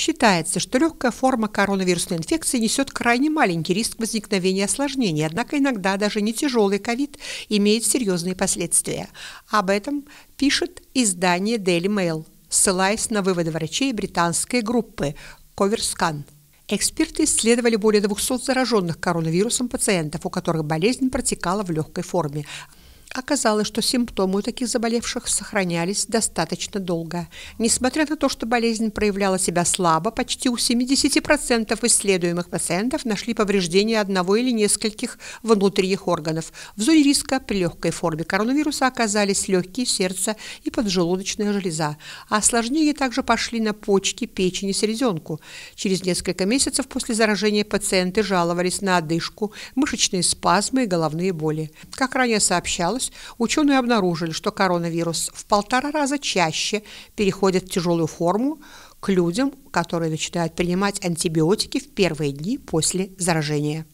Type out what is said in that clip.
Считается, что легкая форма коронавирусной инфекции несет крайне маленький риск возникновения осложнений, однако иногда даже не тяжелый ковид имеет серьезные последствия. Об этом пишет издание Daily Mail, ссылаясь на выводы врачей британской группы CoverScan. Эксперты исследовали более 200 зараженных коронавирусом пациентов, у которых болезнь протекала в легкой форме. Оказалось, что симптомы у таких заболевших сохранялись достаточно долго. Несмотря на то, что болезнь проявляла себя слабо, почти у 70% исследуемых пациентов нашли повреждение одного или нескольких внутренних органов. В зоне риска при легкой форме коронавируса оказались легкие, сердце и поджелудочная железа. А осложнения также пошли на почки, печень и селезенку. Через несколько месяцев после заражения пациенты жаловались на одышку, мышечные спазмы и головные боли. Как ранее сообщалось, оказалось, ученые обнаружили, что коронавирус в полтора раза чаще переходит в тяжелую форму к людям, которые начинают принимать антибиотики в первые дни после заражения.